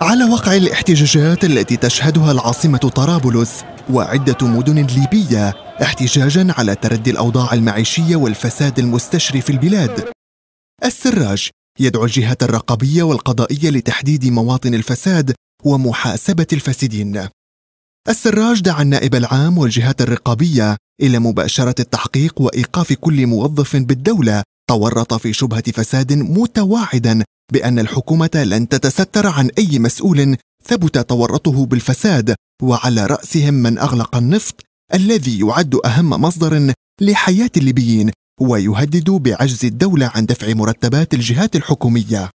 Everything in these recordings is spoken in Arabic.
على وقع الاحتجاجات التي تشهدها العاصمة طرابلس وعدة مدن ليبية احتجاجا على تردي الأوضاع المعيشية والفساد المستشري في البلاد السراج يدعو الجهة الرقابية والقضائية لتحديد مواطن الفساد ومحاسبة الفاسدين السراج دعا النائب العام والجهات الرقابية إلى مباشرة التحقيق وإيقاف كل موظف بالدولة تورط في شبهة فساد متواعدا بأن الحكومة لن تتستر عن أي مسؤول ثبت تورطه بالفساد وعلى رأسهم من أغلق النفط الذي يعد أهم مصدر لحياة الليبيين ويهدد بعجز الدولة عن دفع مرتبات الجهات الحكومية.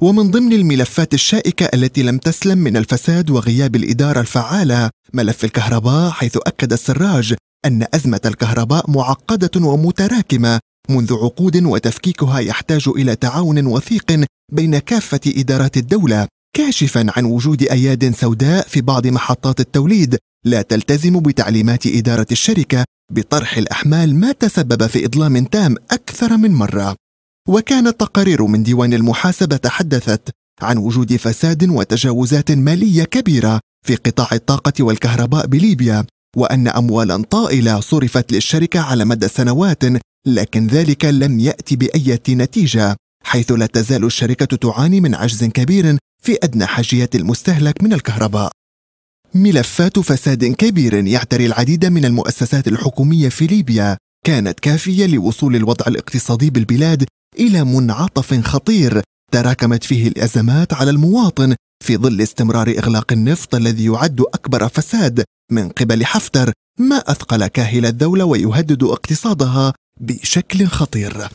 ومن ضمن الملفات الشائكة التي لم تسلم من الفساد وغياب الإدارة الفعالة ملف الكهرباء حيث أكد السراج أن أزمة الكهرباء معقدة ومتراكمة منذ عقود وتفكيكها يحتاج إلى تعاون وثيق بين كافة إدارات الدولة كاشفا عن وجود أياد سوداء في بعض محطات التوليد لا تلتزم بتعليمات إدارة الشركة بطرح الأحمال ما تسبب في إضلام تام أكثر من مرة وكانت تقارير من ديوان المحاسبة تحدثت عن وجود فساد وتجاوزات مالية كبيرة في قطاع الطاقة والكهرباء بليبيا وأن أموالا طائلة صرفت للشركة على مدى سنوات لكن ذلك لم يأتي بأية نتيجة حيث لا تزال الشركة تعاني من عجز كبير في أدنى حاجيات المستهلك من الكهرباء ملفات فساد كبير يعتري العديد من المؤسسات الحكومية في ليبيا كانت كافية لوصول الوضع الاقتصادي بالبلاد إلى منعطف خطير تراكمت فيه الأزمات على المواطن في ظل استمرار إغلاق النفط الذي يعد أكبر فساد من قبل حفتر ما أثقل كاهل الدولة ويهدد اقتصادها بشكل خطير